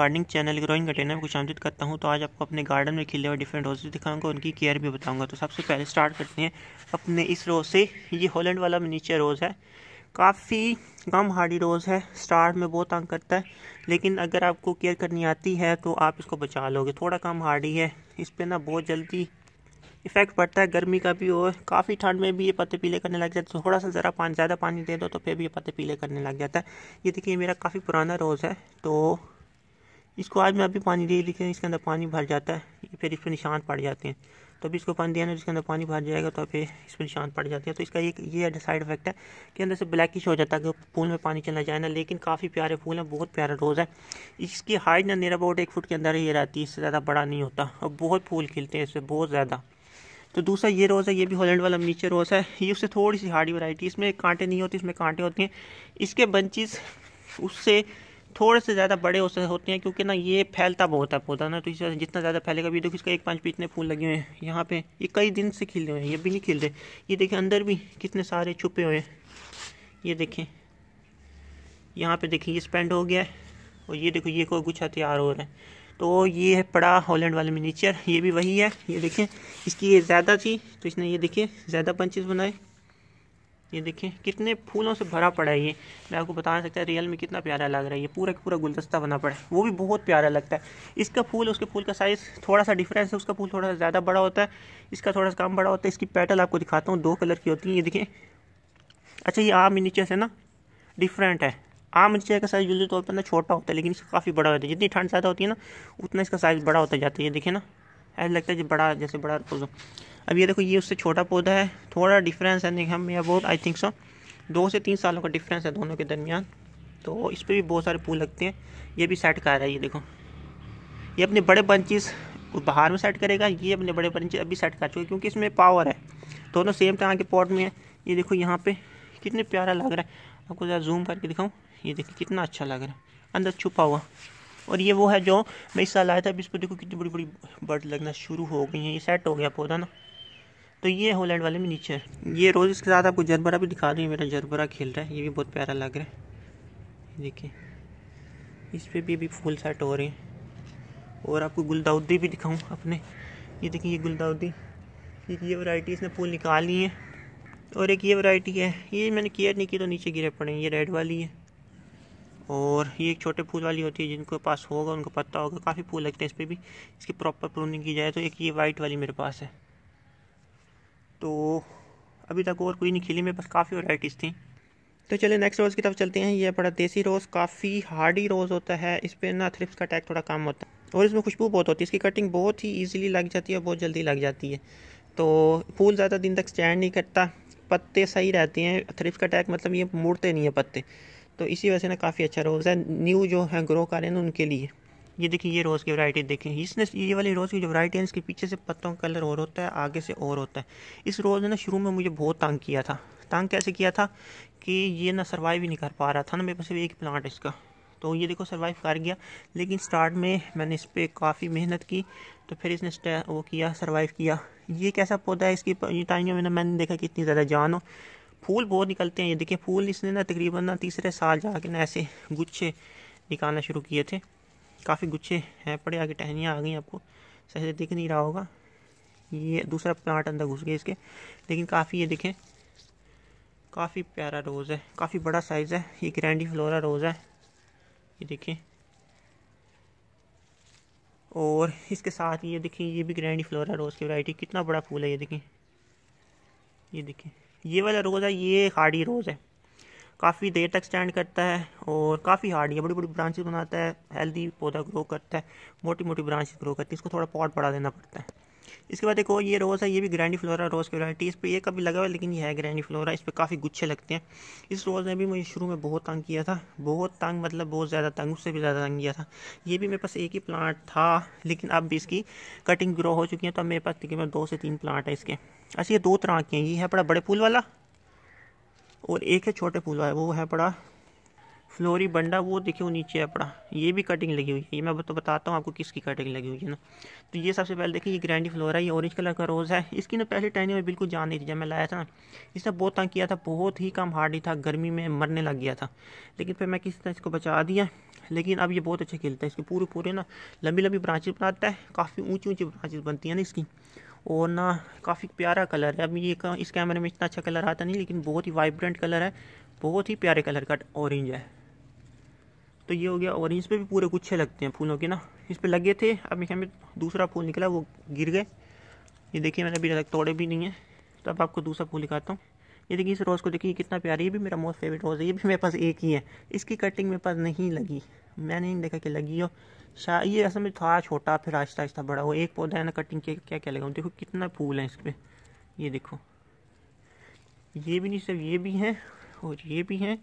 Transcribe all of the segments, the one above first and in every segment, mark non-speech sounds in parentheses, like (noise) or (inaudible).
gardening channel growing कटेनर में कुछ आमदिद करता हूँ तो आज आपको अपने गार्डन में खिले हुए डिफरेंट रोजेज दिखाऊंगा उनकी केयर भी बताऊंगा तो सबसे पहले स्टार्ट करते हैं अपने इस रोज़ से ये हॉलैंड वाला मिनीचर रोज़ है काफ़ी कम हार्डी रोज़ है स्टार्ट में बहुत तंग करता है लेकिन अगर आपको केयर करनी आती है तो आप इसको बचा लोगे थोड़ा कम हार्डी है इस पर ना बहुत जल्दी इफ़ेक्ट पड़ता है गर्मी का भी और काफ़ी ठंड में भी ये पत्ते पीले करने लग जाते हैं थोड़ा सा ज़रा पानी ज़्यादा पानी दे दो तो फिर भी ये पत्ते पीले करने लग जाता है ये देखिए मेरा काफ़ी पुराना रोज़ है तो इसको आज मैं अभी पानी दे देते हैं इसके अंदर पानी भर जाता है फिर इस पर निशान पड़ जाते हैं तो अभी इसको पानी देना इसके अंदर पानी भर जाएगा तो फिर इस पर निशान पड़ जाते हैं तो इसका एक ये साइड इफेक्ट है कि अंदर से ब्लैकिश हो जाता है कि फूल में पानी चला जाए ना लेकिन काफ़ी प्यारे फूल हैं बहुत प्यारा रोज़ है इसकी हाइट ना नियर अबाउट एक फुट के अंदर ही रहती है इससे ज़्यादा बड़ा नहीं होता और बहुत फूल खिलते हैं इससे बहुत ज़्यादा तो दूसरा ये रोज़ है ये भी हॉलैंड वाला नीचे रोज़ है ये उससे थोड़ी सी हार्डी वैरायटी इसमें कांटे नहीं होते इसमें कांटे होते हैं इसके बंचिस उससे थोड़े से ज़्यादा बड़े हो होते हैं क्योंकि ना ये फैलता बहुत है पौधा ना तो इस वजह जितना ज़्यादा फैलेगा भी देखो इसका एक पाँच पीछे इतने फूल लगे हुए हैं यहाँ पे ये कई दिन से खिले हुए हैं ये भी नहीं खिल रहे ये देखें अंदर भी कितने सारे छुपे हुए हैं ये देखें यहाँ पे देखें ये स्पेंड हो गया है और ये देखो ये कोई कुछ हथियार हो रहा है तो ये है पड़ा हॉलैंड वाले मिनीचर ये भी वही है ये देखें इसकी ये ज़्यादा थी तो इसने ये देखिए ज़्यादा पंचेज बनाए ये देखिए कितने फूलों से भरा पड़ा है ये मैं आपको बता सकता है रियल में कितना प्यारा लग रहा है ये पूरा पूरा गुलदस्ता बना पड़ा है वो भी बहुत प्यारा लगता है इसका फूल उसके फूल का साइज़ थोड़ा सा डिफरेंस है उसका फूल थोड़ा सा ज़्यादा बड़ा होता है इसका थोड़ा सा कम बड़ा होता है इसकी पैटल आपको दिखाता हूँ दो कलर की होती है ये देखिए अच्छा ये आम नीचे से ना डिफरेंट है आम नीचे का साइज़ जल्दी तौर पर ना छोटा होता है लेकिन इसका काफ़ी बड़ा होता है जितनी ठंड ज़्यादा होती है ना उतना इसका साइज़ बड़ा होता जाता है ये देखिए ना ऐसा लगता है जो बड़ा जैसे बड़ा अब ये देखो ये उससे छोटा पौधा है थोड़ा डिफरेंस है हम या बहुत आई थिंक सो दो से तीन सालों का डिफरेंस है दोनों के दरमियान तो इस पर भी बहुत सारे फूल लगते हैं ये भी सेट कर रहा है ये देखो ये अपने बड़े बंचेस बाहर में सेट करेगा ये अपने बड़े बंचिस अभी सेट कर चुके क्योंकि इसमें पावर है दोनों सेम तरह के पॉट में है ये देखो यहाँ पर कितने प्यारा लग रहा है आपको ज़रा जूम करके दिखाऊँ ये देखिए कितना अच्छा लग रहा है अंदर छुपा हुआ और ये वो है जो मैं इस साल आया था अब इस पर देखो कितनी बड़ी बड़ी बर्ड लगना शुरू हो गई हैं ये सेट हो गया पौधा ना तो ये होलैंड वाले में नीचे है ये रोज़ इसके साथ आपको जरबरा भी दिखा दूँ मेरा जरबरा खेल रहा है ये भी बहुत प्यारा लग रहा है देखिए इस पर भी अभी फूल सेट हो रहे हैं और आपको गुलदाउदी भी दिखाऊँ अपने ये देखिए ये गुलदाउदी ये वैरायटी इसने फूल निकाल ली है और एक ये वैरायटी है ये मैंने केयर नहीं की तो नीचे गिरे पड़े हैं ये रेड वाली है और ये एक छोटे फूल वाली होती है जिनको पास होगा उनको पता होगा काफ़ी फूल लगते हैं इस पर भी इसकी प्रॉपर प्रूनिंग की जाए तो एक ये वाइट वाली मेरे पास है तो अभी तक और कोई नहीं खिली मेरे पास काफ़ी वैराइटीज़ थी तो चलिए नेक्स्ट रोज़ की तरफ चलते हैं ये बड़ा देसी रोज़ काफ़ी हार्डी रोज़ होता है इस पर ना थ्रिप्स का टैग थोड़ा कम होता है और इसमें खुशबू बहुत होती है इसकी कटिंग बहुत ही ईजिली लग जाती है और बहुत जल्दी लग जाती है तो फूल ज़्यादा दिन तक स्टैंड नहीं करता पत्ते सही रहते हैं थ्रिप्स का अटैक मतलब ये मुड़ते नहीं है पत्ते तो इसी वजह से ना काफ़ी अच्छा रोज़ है न्यू जो है ग्रो कर रहे हैं उनके लिए ये देखिए ये रोज़ की वैरायटी देखें इसने ये वाली रोज़ की जो वैरायटी है इसके पीछे से पत्तों का कलर और होता है आगे से और होता है इस रोज़ ने ना शुरू में मुझे बहुत तंग किया था तंग कैसे किया था कि ये ना सर्वाइव ही नहीं कर पा रहा था ना मेरे पास एक प्लांट इसका तो ये देखो सर्वाइव कर गया लेकिन स्टार्ट में मैंने इस पर काफ़ी मेहनत की तो फिर इसने वो किया सर्वाइव किया ये कैसा पौधा है इसकी टाइयों में ना मैंने देखा कि इतनी ज़्यादा जान हो फूल बहुत निकलते हैं ये देखिए फूल इसने ना तकरीबन ना तीसरे साल जाके ना ऐसे गुच्छे निकालना शुरू किए थे काफ़ी गुच्छे हैं पड़े आगे टहनियाँ आ गई आपको सही से दिख नहीं रहा होगा ये दूसरा प्लांट अंदर घुस गया इसके लेकिन काफ़ी ये दिखें काफ़ी प्यारा रोज़ है काफ़ी बड़ा साइज़ है ये ग्रैंडी फ्लोरा रोज़ है ये देखें और इसके साथ ये देखें ये भी ग्रैंडी फ्लोरा रोज़ की वैरायटी कितना बड़ा फूल है ये देखें ये देखें ये वाला रोज़ है ये खाड़ी रोज़ है काफ़ी देर तक स्टैंड करता है और काफ़ी हार्ड है बड़ी बड़ी ब्रांचेस बनाता है हेल्दी पौधा ग्रो करता है मोटी मोटी ब्रांचेस ग्रो करती है इसको थोड़ा पॉट बढ़ा देना पड़ता है इसके बाद एक और ये रोज़ है ये भी ग्रैंडी फ्लोरा रोज़ की वैरायटी इस पर ये कभी लगा हुआ है लेकिन ये है ग्रैंडी फ्लोरा इस पर काफ़ी गुच्छे लगते हैं इस रोज़ ने भी मुझे शुरू में बहुत तंग किया था बहुत तंग मतलब बहुत ज़्यादा तंग उससे भी ज़्यादा तंग किया था ये भी मेरे पास एक ही प्लांट था लेकिन अब भी इसकी कटिंग ग्रो हो चुकी है तो अब मेरे पास तकरीबन दो से तीन प्लांट है इसके अच्छा ये दो तरह के हैं ये है बड़ा बड़े फूल वाला और एक है छोटे फूल वाला वो है पड़ा फ्लोरी बंडा वो देखिए वो नीचे है पड़ा ये भी कटिंग लगी हुई है ये मैं तो बताता हूँ आपको किसकी कटिंग लगी हुई है ना तो ये सबसे पहले देखिए ये ग्रैंडी फ्लोरा ये ऑरेंज कलर का रोज़ है इसकी ना पहले टहनी में बिल्कुल जान नहीं थी जब मैं लाया था ना इसने बहुत तंग किया था बहुत ही कम हार्ड था गर्मी में मरने लग गया था लेकिन फिर मैं किसी तरह इसको बचा दिया लेकिन अब ये बहुत अच्छा खेलता है इसके पूरे पूरे ना लंबी लंबी ब्रांचेज बनाता है काफ़ी ऊँची ऊँची ब्रांचेज बनती हैं ना इसकी और ना काफ़ी प्यारा कलर है अब ये इस कैमरे में इतना अच्छा कलर आता नहीं लेकिन बहुत ही वाइब्रेंट कलर है बहुत ही प्यारे कलर का ऑरेंज है तो ये हो गया ऑरेंज पे भी पूरे गुच्छे लगते हैं फूलों के ना इस पर लगे थे अब मेरे में दूसरा फूल निकला वो गिर गए ये देखिए मैंने अभी तक तोड़े भी नहीं है तो अब आपको दूसरा फूल दिखाता हूँ ये देखिए इस रोज़ को देखिए कितना प्यारी है भी मेरा मोस्ट फेवरेट रोज़ है ये भी मेरे पास एक ही है इसकी कटिंग मेरे पास नहीं लगी मैंने नहीं देखा कि लगी हो शायद ये ऐसा में था छोटा फिर आहिस्ता आहिस्ता बड़ा हो एक पौधा है ना कटिंग के क्या क्या लगाऊँ देखो कितना फूल है इस पर ये देखो ये भी नहीं सिर्फ ये भी हैं और ये भी हैं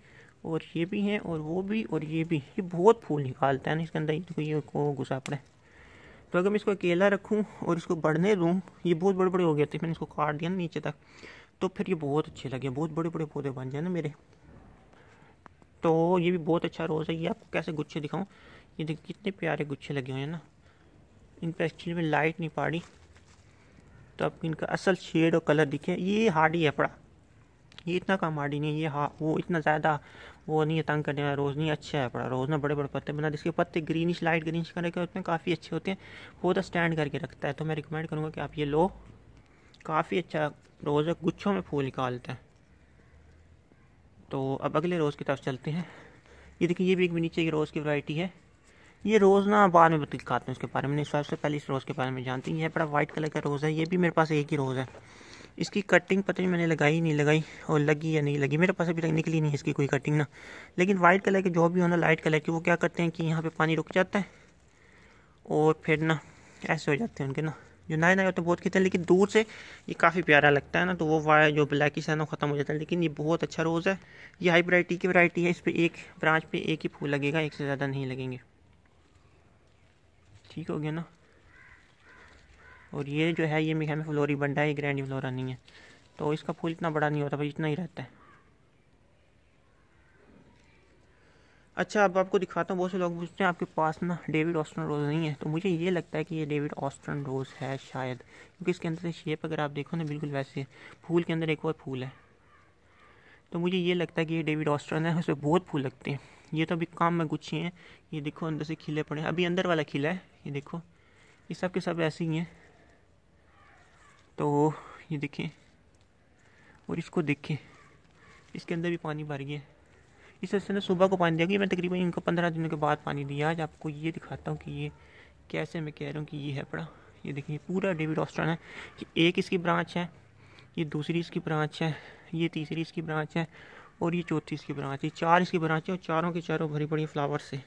और ये भी हैं और वो भी और ये भी ये बहुत फूल निकालता है ना इसके अंदर देखो ये को घुसा पड़ा तो अगर मैं इसको अकेला रखूँ और इसको बढ़ने दूँ ये बहुत बड़े बड़े हो गए थे मैंने इसको काट दिया ना नीचे तक तो फिर ये बहुत अच्छे लगे बहुत बड़े बड़े पौधे बन जाए ना मेरे तो ये भी बहुत अच्छा रोज़ है ये आपको कैसे गुच्छे दिखाऊँ ये देखिए कितने प्यारे गुच्छे लगे हुए हैं ना इन पर एक्चुअली में लाइट नहीं पाड़ी तो आपको इनका असल शेड और कलर दिखे ये हार्डी है पड़ा ये इतना कम हार्डी नहीं है ये हा वो इतना ज़्यादा वो नहीं है तंग करने वाला रोज़ नहीं अच्छा है पड़ा रोज़ ना बड़े बड़े पत्ते बना इसके पत्ते ग्रीनिश लाइट ग्रीनिश कलर के उसमें काफ़ी अच्छे होते हैं वो तो स्टैंड करके रखता है तो मैं रिकमेंड करूँगा कि आप ये लो काफ़ी अच्छा रोज़ है गुच्छों में फूल निकालते हैं तो अब अगले रोज़ की तरफ चलते हैं ये देखिए ये भी एक नीचे की रोज़ की वैरायटी है ये रोज़ ना बाद में दिखाते हैं उसके बारे में इस सबसे पहले इस रोज़ के बारे में जानती हैं यह बड़ा वाइट कलर का रोज़ है ये भी मेरे पास एक ही रोज़ है इसकी कटिंग पता नहीं मैंने लगाई नहीं लगाई और लगी या नहीं लगी मेरे पास अभी तक निकली नहीं इसकी कोई कटिंग ना लेकिन वाइट कलर के जो भी हो ना लाइट कलर की वो क्या करते हैं कि यहाँ पर पानी रुक जाता है और फिर ना ऐसे हो जाते हैं उनके ना जो नए नए होते हैं बहुत खेलते हैं लेकिन दूर से ये काफ़ी प्यारा लगता है ना तो वो वायर जो ब्लैकिश है ना ख़त्म हो जाता है लेकिन ये बहुत अच्छा रोज़ है ये हाई वराइटी की वराइटी है इस पर एक ब्रांच पर एक ही फूल लगेगा एक से ज़्यादा नहीं लगेंगे ठीक हो गया ना और ये जो है ये मिखा में फ्लोरी बंडा है ये ग्रैंड फ्लोरा नहीं है तो इसका फूल इतना बड़ा नहीं होता भाई इतना ही रहता है अच्छा अब आपको दिखाता हूँ बहुत से लोग पूछते हैं आपके पास ना डेविड ऑस्टन रोज़ नहीं है तो मुझे ये लगता है कि ये डेविड ऑस्टन रोज़ है शायद क्योंकि इसके अंदर से शेप अगर आप देखो ना बिल्कुल वैसे फूल के अंदर एक और फूल है तो मुझे ये लगता है कि ये डेविड ऑस्टन है उसमें बहुत फूल लगते हैं ये तो अभी काम में गुच्छे हैं ये देखो अंदर से खिले पड़े अभी अंदर वाला खिला है ये देखो ये सब के सब ऐसे ही हैं तो ये देखें और इसको देखें इसके अंदर भी पानी भर गया है इस हिस्से ने सुबह को पानी दिया कि मैं तकरीबन इनको पंद्रह दिनों के बाद पानी दिया आज आपको ये दिखाता हूँ कि ये कैसे मैं कह रहा हूँ कि ये है बड़ा ये देखिए पूरा डेविड ऑस्ट्रन है कि एक इसकी ब्रांच है ये दूसरी इसकी ब्रांच है ये तीसरी इसकी ब्रांच है और ये चौथी इसकी ब्रांच है चार इसकी ब्रांच है और चारों के चारों भरी पड़ी फ्लावर से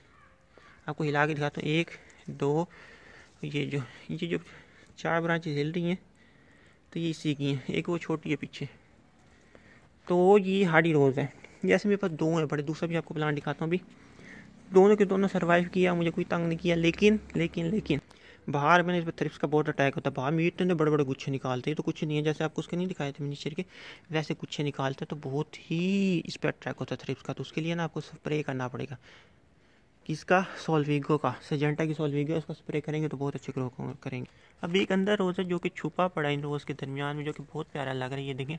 आपको हिला के दिखाता हूँ एक दो ये जो ये जो चार ब्रांच हिल रही हैं तो ये इसी की हैं एक वो छोटी है पीछे तो ये हार्डी रोज़ है जैसे मेरे पास दो हैं बड़े दूसरा भी आपको प्लान दिखाता हूँ अभी दोनों के दोनों सर्वाइव किया मुझे कोई तंग नहीं किया लेकिन लेकिन लेकिन बाहर मैंने इस पर थ्रिप्स का बहुत अटैक होता है बाहर में इतने बड़े बड़े गुच्छे निकालते हैं तो कुछ नहीं है जैसे आपको उसके नहीं दिखाए थे मिनीचर के वैसे गुच्छे निकालते हैं तो बहुत ही इस पर अटैक होता है थ्रिप्स का तो उसके लिए ना आपको स्प्रे करना पड़ेगा किसका सोलविगो का सजेंटा की सोलवीगो उसका स्प्रे करेंगे तो बहुत अच्छे ग्रो करेंगे अब एक अंदर रोज़ है जो कि छुपा पड़ा इन रोज़ के दरमियान में जो कि बहुत प्यारा लग रहा है ये देखें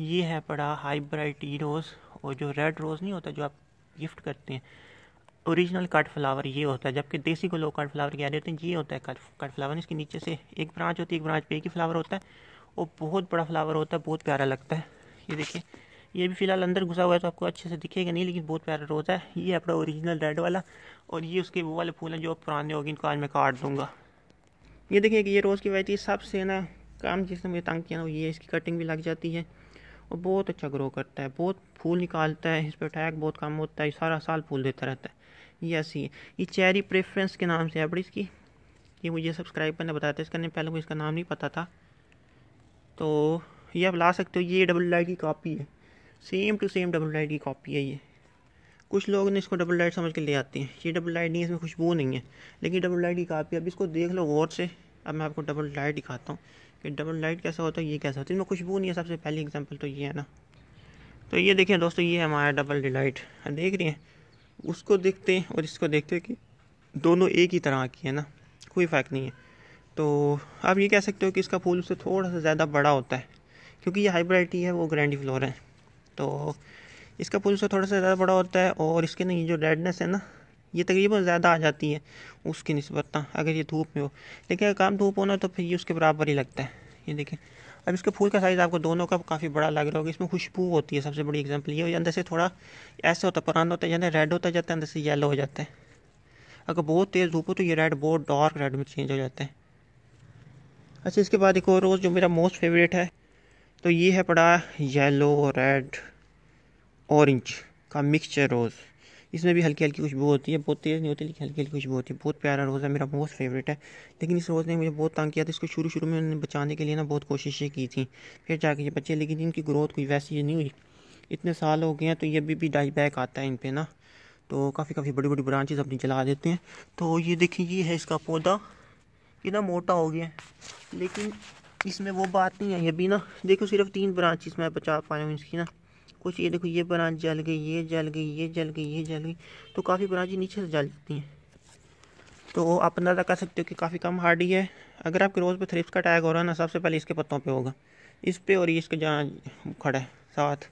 ये है पड़ा हाइब्राइटी रोज़ और जो रेड रोज़ नहीं होता जो आप गिफ्ट करते हैं ओरिजिनल कट फ्लावर ये होता है जबकि देसी को लोग कट फ्लावर कह देते हैं ये होता है कट कट फ्लावर इसके नीचे से एक ब्रांच होती है एक ब्रांच पे एक ही फ्लावर होता है और बहुत बड़ा फ्लावर होता है बहुत प्यारा लगता है ये देखिए ये भी फिलहाल अंदर घुसा हुआ है तो आपको अच्छे से दिखेगा नहीं लेकिन बहुत प्यारा रोज़ है ये अपना ओरिजिनल रेड वाला और ये उसके वो वाले फूल हैं जो पुराने होगी इनको आज मैं काट दूँगा ये देखिए कि ये रोज़ की वजह सबसे ना काम जिसने मुझे तंग किया ना ये इसकी कटिंग भी लग जाती है और बहुत अच्छा ग्रो करता है बहुत फूल निकालता है इस पर अटैक बहुत कम होता है सारा साल फूल देता रहता है ये ऐसी है ये चेरी प्रेफरेंस के नाम से है बड़ी इसकी ये मुझे सब्सक्राइब करने बताया था इसका नहीं पहले मुझे इसका नाम नहीं पता था तो ये आप ला सकते हो ये डबल लाइट की कॉपी है same to same double light की कॉपी है ये कुछ लोग ने इसको डबल लाइट समझ के ले आते हैं ये डबल लाइट नहीं है इसमें खुशबू नहीं है लेकिन डबल लाइट की कापी अब इसको देख लो गौर से अब मैं आपको डबल लाइट दिखाता हूँ कि डबल लाइट कैसा होता है ये कैसा होता है इसमें खुशबू नहीं है सबसे पहली एग्जांपल तो ये है ना तो ये देखिए दोस्तों ये हमारा डबल डिलाइट हाँ, देख रही हैं उसको देखते हैं और इसको देखते हैं कि दोनों एक ही तरह की है ना कोई फ़र्क नहीं है तो आप ये कह सकते हो कि इसका फूल उससे थोड़ा सा ज़्यादा बड़ा होता है क्योंकि ये हाईब्राइटी है वो ग्रैंडी फ्लोर है तो इसका फूल उससे थोड़ा सा ज़्यादा बड़ा होता है और इसके ना ये जो रेडनेस है ना ये तकरीबन ज़्यादा आ जाती है उसकी नस्बता अगर ये धूप में हो लेकिन अगर काम धूप होना तो फिर ये उसके बराबर ही लगता है ये देखें अब इसके फूल का साइज़ आपको दोनों का काफ़ी बड़ा लग रहा होगा इसमें खुशबू होती है सबसे बड़ी एग्जांपल ये अंदर से थोड़ा ऐसे होता है पुराना होता है यानी रेड होता जाता है अंदर से येलो हो जाता है अगर बहुत तेज़ धूप हो तो ये रेड बहुत डार्क रेड में चेंज हो जाता है अच्छा इसके बाद एक और रोज़ जो मेरा मोस्ट फेवरेट है तो ये है पड़ा येलो रेड ऑरेंज का मिक्सचर रोज़ इसमें भी हल्की हल्की खुशबू होती है बहुत तेज़ नहीं होती लेकिन हल्की हल्की खुशबू होती है बहुत प्यारा रोज़ है मेरा मोस्ट फेवरेट है लेकिन इस रोज़ ने मुझे बहुत तंग किया था इसको शुरू शुरू में उन्होंने बचाने के लिए ना बहुत कोशिशें की थी फिर जाके ये बच्चे लेकिन इनकी ग्रोथ कोई वैसी नहीं हुई इतने साल हो गए हैं तो ये अभी भी डाई बैक आता है इन पर ना तो काफ़ी काफ़ी बड़ी बड़ी ब्रांचेज अपनी चला देते हैं तो ये देखिए ये है इसका पौधा ये ना मोटा हो गया लेकिन इसमें वो बात नहीं आई अभी ना देखो सिर्फ तीन ब्रांच इसमें बचा पाया हूँ इसकी ना कुछ ये देखो ये ब्रांच जल गई ये जल गई ये जल गई ये जल गई तो काफ़ी ब्रांच नीचे से जल जाती हैं तो आप अंदाज़ा कर सकते हो कि काफ़ी कम हार्डी है अगर आपके रोज़ पे थ्रिप्स का अटैक हो रहा है ना सबसे पहले इसके पत्तों पे होगा इस पे और ये इसके जहाँ खड़ा है साथ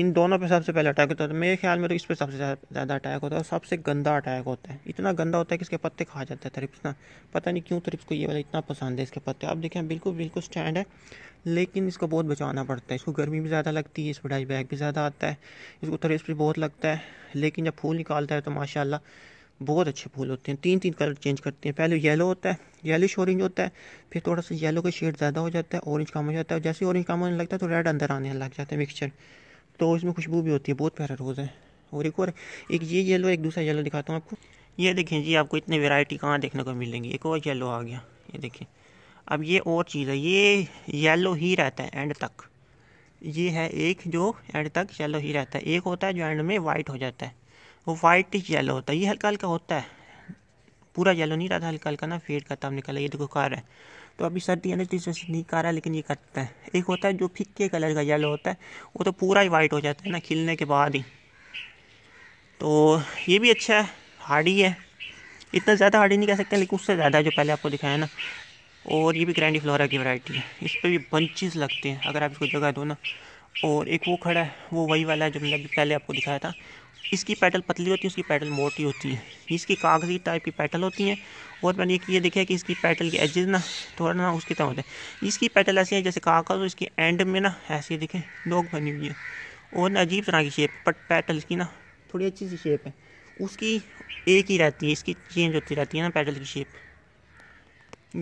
इन दोनों पे सबसे पहले अटैक होता है तो मेरे ख्याल में तो इस पे सबसे ज़्यादा अटैक होता है और सबसे गंदा अटैक होता है इतना गंदा होता है कि इसके पत्ते खा जाता है थ्रिप्स ना पता नहीं क्यों थ्रिप्स को ये वाला इतना पसंद है इसके पत्ते आप देखें बिल्कुल बिल्कुल स्टैंड है लेकिन इसको बहुत बचाना पड़ता है इसको गर्मी भी ज़्यादा लगती है इस पर बैग भी ज़्यादा आता है इसको थ्रिप्स भी बहुत लगता है लेकिन जब फूल निकालता है तो माशाला बहुत अच्छे फूल होते हैं तीन तीन कलर चेंज करते हैं पहले येलो होता है येलिश ऑरेंज होता है फिर थोड़ा सा येलो का शेड ज़्यादा हो जाता है ऑरेंज कम हो जाता है जैसे ऑरेंज कम होने लगता है तो रेड अंदर आने लग जाता है मिक्सचर तो इसमें खुशबू भी होती है बहुत प्यारा रोज़ है और एक और एक ये येलो एक दूसरा येलो दिखाता हूँ आपको ये देखें जी आपको इतनी वेराइटी कहाँ देखने को मिलेंगी एक और येलो आ गया ये देखें अब ये और चीज़ है ये येलो ही रहता है एंड तक ये है एक जो एंड तक येलो ही रहता है एक होता है जो एंड में वाइट हो जाता है वो वाइट येलो होता है ये हल्का हल्का होता है पूरा येलो नहीं रहता हल्का हल्का ना फेड करता हम निकला ये देखो कार है तो अभी सर्दी अंदर तीस वैसे नहीं कर रहा लेकिन ये करता है एक होता है जो फिक्के कलर का येलो होता है वो तो पूरा ही वाइट हो जाता है ना खिलने के बाद ही तो ये भी अच्छा है हार्डी है इतना ज़्यादा हार्डी नहीं कह सकते लेकिन उससे ज़्यादा जो पहले आपको दिखाया ना और ये भी ग्रैंडी फ्लोरा की वैरायटी है इस पर भी बंचेस लगते हैं अगर आप इसको जगह दो ना और एक वो खड़ा है वो वही वाला है जो मैंने पहले आपको दिखाया था इसकी पेटल पतली होती है उसकी पेटल मोटी होती है इसकी कागजी टाइप की पेटल होती हैं और मैंने ये देखा कि इसकी पेटल की एजेस ना थोड़ा ना उसकी तरह होते हैं इसकी पेटल ऐसी है जैसे कागज और इसके एंड में ना ऐसे देखें लोग बनी हुई है और ना अजीब तरह की शेप बट पेटल की ना थोड़ी अच्छी सी शेप है उसकी एक ही रहती है इसकी चेंज होती रहती है ना पेटल की शेप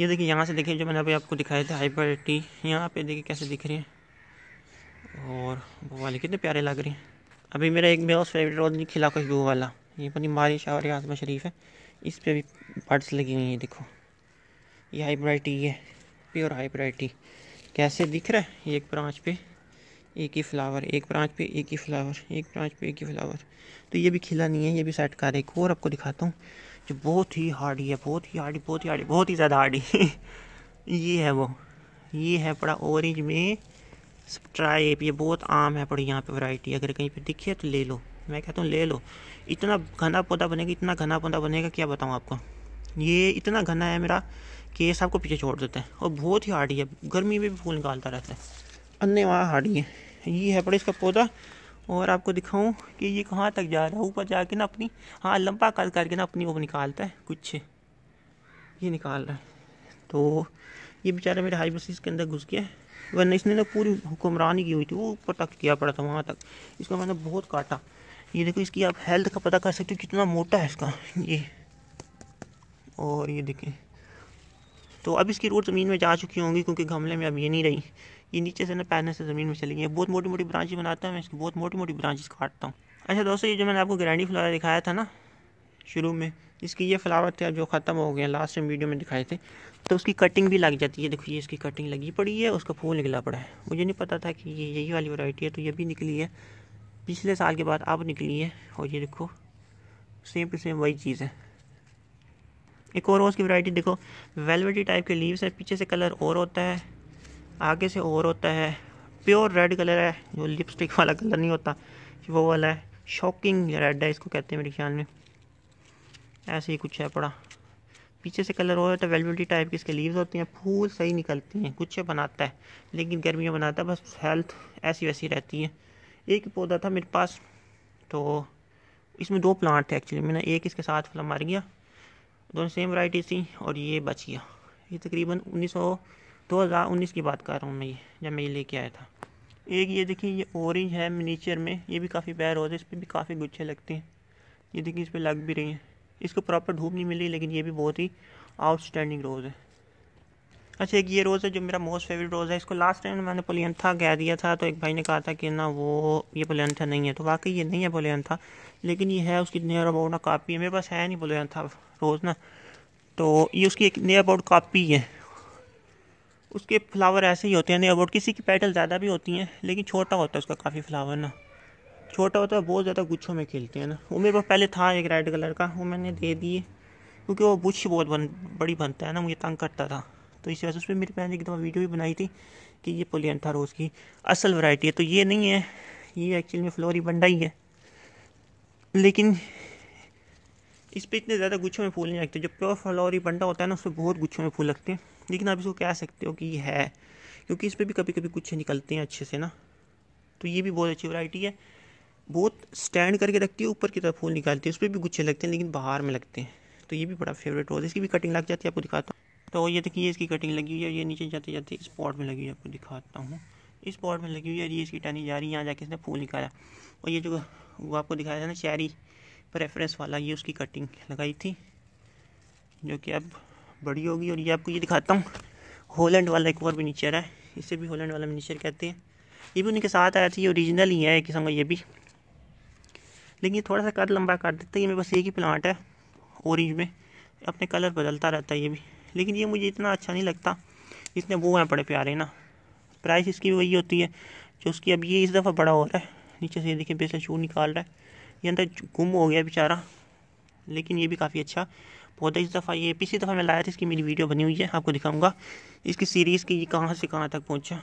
ये देखिए यहाँ से देखिए जो मैंने अभी आपको दिखाया था हाइपर टी यहाँ पे देखिए कैसे दिख रही है और वो वाले कितने प्यारे लग रहे हैं अभी मेरा एक मेरा फेवरेट रोल नहीं खिला खुशबू वाला ये अपनी मारी और आजमा शरीफ है इस पर भी पार्ट्स लगी हुई हैं देखो ये हाई वराइटी है प्योर हाई वराइटी कैसे दिख रहा है एक ब्रांच पे एक ही फ्लावर एक ब्रांच पे एक ही फ्लावर एक ब्रांच पे एक ही फ्लावर तो ये भी खिला नहीं है ये भी सेट कर एक और आपको दिखाता हूँ जो बहुत ही हार्डी है बहुत ही हार्डी बहुत ही हार्डी बहुत ही ज़्यादा हार्डी (laughs) ये है वो ये है पड़ा ऑरेंज में स्ट्राइप ये बहुत आम है पड़ी यहाँ पे वैरायटी अगर कहीं पे दिखे तो ले लो मैं कहता हूँ ले लो इतना घना पौधा बनेगा इतना घना पौधा बनेगा क्या बताऊँ आपको ये इतना घना है मेरा कि ये सबको पीछे छोड़ देते हैं और बहुत ही हार्डी है गर्मी में भी फूल निकालता रहता है अन्य वहाँ हार्डी है ये है पड़े इसका पौधा और आपको दिखाऊँ कि ये कहाँ तक जा रहा है ऊपर जाके ना अपनी हाँ लंबा कर करके ना अपनी वो निकालता है कुछ ये निकाल रहा है तो ये बेचारा मेरे हाई हाइब्रिस के अंदर घुस गया है वरना इसने ना पूरी हुक्मरानी की हुई थी वो ऊपर तक किया पड़ा था वहाँ तक इसका मैंने मतलब बहुत काटा ये देखो इसकी आप हेल्थ का पता कर सकते हो कितना मोटा है इसका ये और ये देखें तो अब इसकी रोड ज़मीन में जा चुकी होंगी क्योंकि गमले में अब ये नहीं रही ये नीचे से ना पैरने से ज़मीन में चली गई बहुत मोटी मोटी ब्रांच बनाता है मैं इसकी बहुत मोटी मोटी ब्रांचेज काटता हूँ अच्छा दोस्तों ये जो मैंने आपको ग्रैंडी फ्लावर दिखाया था ना शुरू में इसकी ये फ्लावर थे अब जो ख़त्म हो गए लास्ट में वीडियो में दिखाए थे तो उसकी कटिंग भी लग जाती है देखो ये इसकी कटिंग लगी पड़ी है उसका फूल निकला पड़ा है मुझे नहीं पता था कि ये यही वाली वैरायटी है तो ये भी निकली है पिछले साल के बाद अब निकली है और ये देखो सेम टू सेम वही चीज़ है एक और रोज़ की वैरायटी देखो वेलवेटी टाइप के लीव्स है पीछे से कलर और होता है आगे से और होता है प्योर रेड कलर है जो लिपस्टिक वाला कलर नहीं होता वो वाला है शॉकिंग रेड है इसको कहते हैं मेरे ख्याल में ऐसे ही कुछ है पड़ा पीछे से कलर हो जाता है वेलवेटी टाइप की इसके लीव्स होती हैं फूल सही निकलती हैं कुछ बनाता है लेकिन गर्मियाँ बनाता है बस हेल्थ ऐसी वैसी रहती है एक पौधा था मेरे पास तो इसमें दो प्लांट थे एक्चुअली मैंने एक इसके साथ फल मार गया दोनों सेम वाइटी थी और ये बच गया ये तकरीबन उन्नीस सौ दो हज़ार उन्नीस की बात कर रहा हूँ मैं ये जब मैं ये लेके आया था एक ये देखिए ये ऑरेंज है मिनीचर में ये भी काफ़ी हो होते हैं इस पर भी काफ़ी गुच्छे लगते हैं ये देखिए इस पर लग भी रही हैं इसको प्रॉपर धूप नहीं मिली लेकिन ये भी बहुत ही आउटस्टैंडिंग रोज़ है अच्छा एक ये रोज़ है जो मेरा मोस्ट फेवरेट रोज़ है इसको लास्ट टाइम मैंने पोलियंथा कह दिया था तो एक भाई ने कहा था कि ना वो ये पोलियंथा नहीं है तो वाकई ये नहीं है पोलियंथा लेकिन ये है उसकी नियर अबाउट ना कापी है मेरे पास है नहीं पोलियंथा रोज़ ना तो ये उसकी एक नियर अबाउट कापी है उसके फ्लावर ऐसे ही होते हैं नियर अबाउट किसी की पेटल ज़्यादा भी होती हैं लेकिन छोटा होता है उसका काफ़ी फ्लावर ना छोटा होता है बहुत ज़्यादा गुच्छों में खेलते हैं ना वो मेरे पास पहले था एक रेड कलर का वो मैंने दे दिए क्योंकि वो गुच्छ बहुत बन बड़ी बनता है ना मुझे तंग करता था तो इस वजह से उस पर मेरी पहले एक दफ़ा वीडियो भी बनाई थी कि ये पोलियन था रोज़ की असल वैरायटी है तो ये नहीं है ये एक्चुअली में फ्लोरी बंडा ही है लेकिन इस पर इतने ज़्यादा गुच्छों में फूल नहीं लगते जो प्योर फ्लोरी बंडा होता है ना उस पर बहुत गुच्छों में फूल लगते हैं लेकिन आप इसको कह सकते हो कि ये है क्योंकि इस पर भी कभी कभी गुच्छे निकलते हैं अच्छे से ना तो ये भी बहुत अच्छी वैरायटी है बहुत स्टैंड करके रखती है ऊपर की तरफ फूल निकालती है उस पर भी गुच्छे लगते हैं लेकिन बाहर में लगते हैं तो ये भी बड़ा फेवरेट रोज़ इसकी भी कटिंग लग जाती है आपको दिखाता हूँ तो ये देखिए इसकी कटिंग लगी हुई है ये नीचे जाते जाते इस पॉट में लगी हुई है आपको दिखाता हूँ इस पॉट में लगी हुई है ये इसकी टहनी जा रही है यहाँ जाके इसने फूल निकाला और ये जो वो आपको दिखाया था ना चैरी प्रेफरेंस वाला ये उसकी कटिंग लगाई थी जो कि अब बड़ी होगी और ये आपको ये दिखाता हूँ होलैंड वाला एक और भी है इसे भी होलैंड वाला मिनीचर कहते हैं ये भी उनके साथ आया था ये ओरिजिनल ही है एक किस्म का ये भी लेकिन ये थोड़ा सा कद लंबा कर देता है ये मेरे पास एक ही प्लांट है औरेंज में अपने कलर बदलता रहता है ये भी लेकिन ये मुझे इतना अच्छा नहीं लगता इसने वो हैं बड़े प्यारे ना प्राइस इसकी भी वही होती है जो उसकी अब ये इस दफ़ा बड़ा हो रहा है नीचे से ये देखिए बेसल शूर निकाल रहा है ये अंदर गुम हो गया बेचारा लेकिन ये भी काफ़ी अच्छा पौधा इस दफ़ा ये पिछली दफ़ा मैं लाया था इसकी मेरी वीडियो बनी हुई है आपको दिखाऊंगा इसकी सीरीज़ की ये कहाँ से कहाँ तक पहुँचा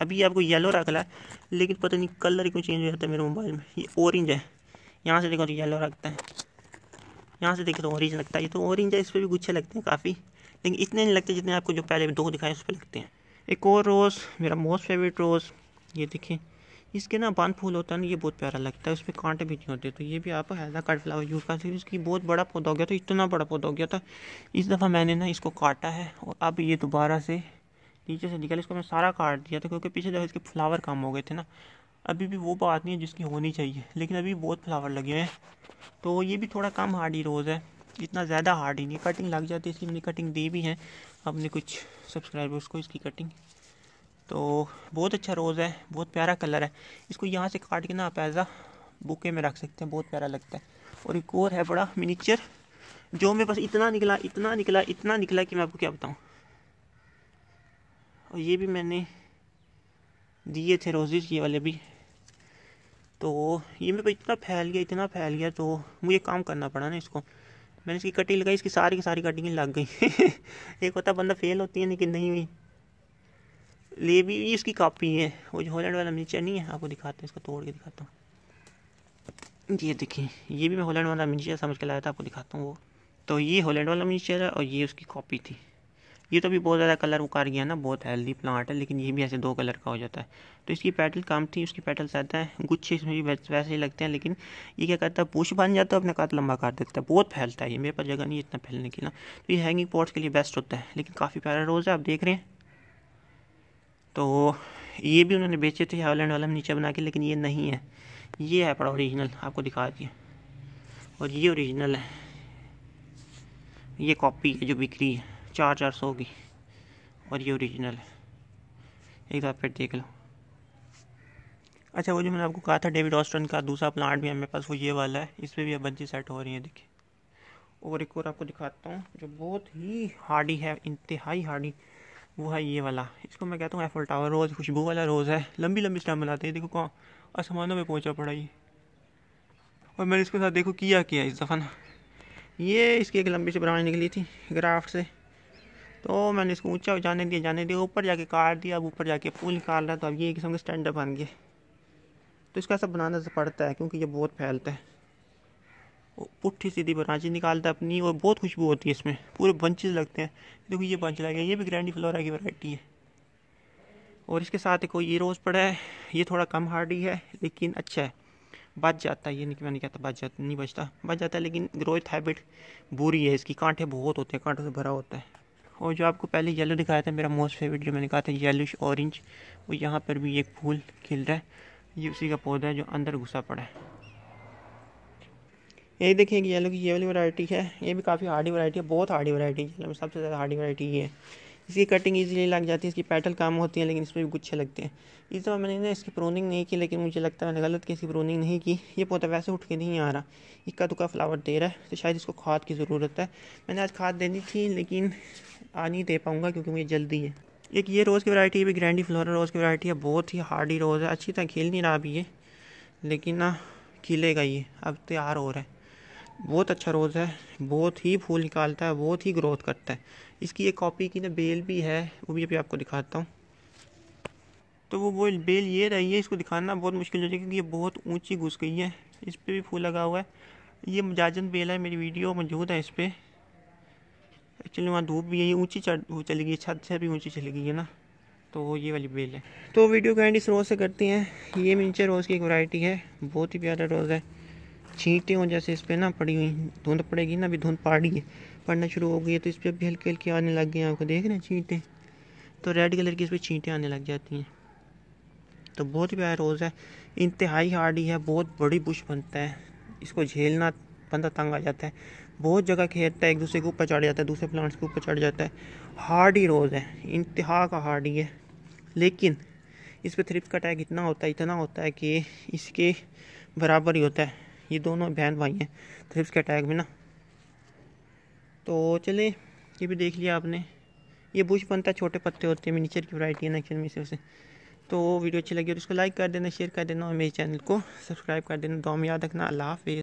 अभी आपको येलो रख रहा है लेकिन पता नहीं कलर क्यों चेंज हो जाता है मेरे मोबाइल में ये ऑरेंज है यहाँ से देखो तो येलो लगता है यहाँ से देखो तो ऑरेंज लगता है ये तो ऑरेंज है इस पर भी गुच्छे लगते हैं काफ़ी लेकिन इतने नहीं लगते जितने आपको जो पहले दो दिखाए उस पर लगते हैं एक और रोज़ मेरा मोस्ट फेवरेट रोज़ ये देखें इसके ना पान फूल होता है ना ये बहुत प्यारा लगता है उस पर कांटे भी नहीं होते तो ये भी आप हैदा कट फ्लावर यूज़ कर सकते इसकी बहुत बड़ा पौधा हो गया था तो, इतना बड़ा पौधा हो गया था तो, इस दफ़ा मैंने ना इसको काटा है और अब ये दोबारा से नीचे से निकल इसको मैं सारा काट दिया था क्योंकि पीछे दफ़ा इसके फ्लावर कम हो गए थे ना अभी भी वो बात नहीं है जिसकी होनी चाहिए लेकिन अभी बहुत फ्लावर लगे हैं तो ये भी थोड़ा कम हार्ड ही रोज़ है इतना ज़्यादा हार्ड ही नहीं कटिंग लग जाती है इसकी मैंने कटिंग दी भी है अपने कुछ सब्सक्राइबर्स को इसकी कटिंग तो बहुत अच्छा रोज़ है बहुत प्यारा कलर है इसको यहाँ से काट के ना आप एज़ बुके में रख सकते हैं बहुत प्यारा लगता है और एक और है बड़ा मिनीचर जो मेरे पास इतना निकला इतना निकला इतना निकला कि मैं आपको क्या बताऊँ और ये भी मैंने दिए थे रोजेज ये वाले भी तो ये मेरे को इतना फैल गया इतना फैल गया तो मुझे काम करना पड़ा ना इसको मैंने इसकी कटिंग लगाई इसकी सारी की सारी कटिंग लग गई (laughs) एक होता बंदा फेल होती है लेकिन नहीं हुई ले भी इसकी कापी है वो जो हॉलैंड वाला मिनीचर नहीं है आपको दिखाते हैं इसको तोड़ के दिखाता हूँ ये देखिए ये भी मैं होलैंड वाला मिनीचर समझ के लाया था आपको दिखाता हूँ वो तो ये हॉलैंड वाला मिनीचर है और ये उसकी कॉपी थी ये तो भी बहुत ज़्यादा कलर उकार गया ना बहुत हेल्दी प्लांट है लेकिन ये भी ऐसे दो कलर का हो जाता है तो इसकी पेटल कम थी उसकी पेटल ज़्यादा है गुच्छे इसमें भी वैसे ही लगते हैं लेकिन ये क्या करता है पूछ बन जाता है अपने कात लंबा काट देता है बहुत फैलता है ये मेरे पास जगह नहीं इतना फैलने की ना तो ये हैंगिंग पॉट्स के लिए बेस्ट होता है लेकिन काफ़ी प्यारा रोज़ है आप देख रहे हैं तो ये भी उन्होंने बेचे थे हावलैंड वाला नीचे बना के लेकिन ये नहीं है ये है पड़ा औरिजिनल आपको दिखा दिए और ये ओरिजिनल है ये कॉपी है जो बिक्री है चार चार सौ की और ये ओरिजिनल है एक बार फिर देख लो अच्छा वो जो मैंने आपको कहा था डेविड ऑस्टन का दूसरा प्लांट भी हमारे पास वो ये वाला है इस पर भी अब बंजी सेट हो रही है देखिए और एक और आपको दिखाता हूँ जो बहुत ही हार्डी है इंतहाई हार्डी वो है ये वाला इसको मैं कहता हूँ एफल टावर रोज़ खुशबू वाला रोज़ है लंबी लंबी स्टैम बनाते हैं देखो कहाँ आसमानों में पहुँचा पड़ा ये और मैंने इसके साथ देखो किया किया इस दफ़ा ना ये इसकी एक लंबी से ब्रांड निकली थी ग्राफ्ट से तो मैंने इसको ऊंचा जाने दिया जाने दिया ऊपर जाके काट दिया अब ऊपर जाके फूल निकाल रहा तो अब ये किस्म के स्टैंड बन गए तो इसका सब बनाना से पड़ता है क्योंकि ये बहुत फैलता है पुट्ठी सीधी बनाची निकालता है अपनी और बहुत खुशबू होती है इसमें पूरे बंचेज लगते हैं देखो ये बंच लगे ये भी ग्रैंडी फ्लोरा की वैरायटी है और इसके साथ एक ये रोज़ पड़ा है ये थोड़ा कम हार्डी है लेकिन अच्छा है बच जाता है ये नहीं मैंने कहता बच जाता नहीं बचता बच जाता है लेकिन ग्रोथ हैबिट बुरी है इसकी कांटे बहुत होते हैं कांटों से भरा होता है और जो आपको पहले येलो दिखाया था मेरा मोस्ट फेवरेट जो मैंने कहा था येलोश ऑरेंज वो यहाँ पर भी एक फूल खिल रहा है ये उसी का पौधा है जो अंदर घुसा पड़ा है ये देखिए कि येलो की ये वाली वैरायटी है ये भी काफ़ी हार्डी वैरायटी है बहुत हार्डी वैरायटी है मतलब सबसे ज़्यादा हार्डी वैरायटी ये है इसकी कटिंग ईजिली लग जाती है इसकी पैटल काम होती है लेकिन इसमें भी गुच्छे लगते हैं इस दफ़ा मैंने ना इसकी प्रोनिंग नहीं की लेकिन मुझे लगता है मैंने गलत किसी प्रोनिंग नहीं की ये पौधा वैसे उठ के नहीं आ रहा इक्का दुक्का फ्लावर दे रहा है तो शायद इसको खाद की ज़रूरत है मैंने आज खाद देनी थी लेकिन आ नहीं दे पाऊँगा क्योंकि मुझे जल्दी है एक ये रोज़ की वैरायटी है भी ग्रैंडी फ्लोरा रोज़ की वैरायटी है बहुत ही हार्डी रोज़ है अच्छी तरह खिल नहीं रहा अभी ये लेकिन ना खिलेगा ये अब तैयार हो रहा है बहुत अच्छा रोज़ है बहुत ही फूल निकालता है बहुत ही ग्रोथ करता है इसकी एक कॉपी की ना बेल भी है वो भी अभी आपको दिखाता हूँ तो वो वो बेल ये रही है इसको दिखाना बहुत मुश्किल हो जाएगी क्योंकि ये बहुत ऊंची घुस गई है इस पर भी फूल लगा हुआ है ये मजाजन बेल है मेरी वीडियो मौजूद है इस पर एक्चुअली वहाँ धूप भी है ये ऊँची चली गई छत से भी ऊँची चली गई है ना तो ये वाली बेल है तो वीडियो का इस रोज़ से करते हैं ये मिनचर रोज़ की एक वाइटी है बहुत ही प्यारा रोज़ है छींटे हों जैसे इस पर ना पड़ी हुई धुंध पड़ेगी ना अभी धुंध पड़ी है पड़ना शुरू हो गई है तो इस पर अभी हल्की हल्की आने लग गई हैं आपको देख रहे हैं छींटे तो रेड कलर की इस पर छींटे आने लग जाती हैं तो बहुत ही प्यारा रोज़ है इंतहाई हार्डी है बहुत बड़ी बुश बनता है इसको झेलना बंदा तंग आ जाता है बहुत जगह खेलता है एक दूसरे के ऊपर चढ़ जाता है दूसरे प्लांट्स के ऊपर चढ़ जाता है हार्ड ही रोज़ है इंतहा का हार्ड ही है लेकिन इस पर थ्रिप का अटैक इतना होता है इतना होता है कि इसके बराबर ही होता है ये दोनों बहन भाई हैं थ्रिप्स के अटैक में ना तो चले ये भी देख लिया आपने ये बुश बनता है छोटे पत्ते होते हैं मिनीचर की वराइटी है ना एक्चुअल में इसे उसे तो वीडियो अच्छी लगी और तो इसको लाइक कर देना शेयर कर देना और मेरे चैनल को सब्सक्राइब कर देना दो में याद रखना अल्लाह हाफ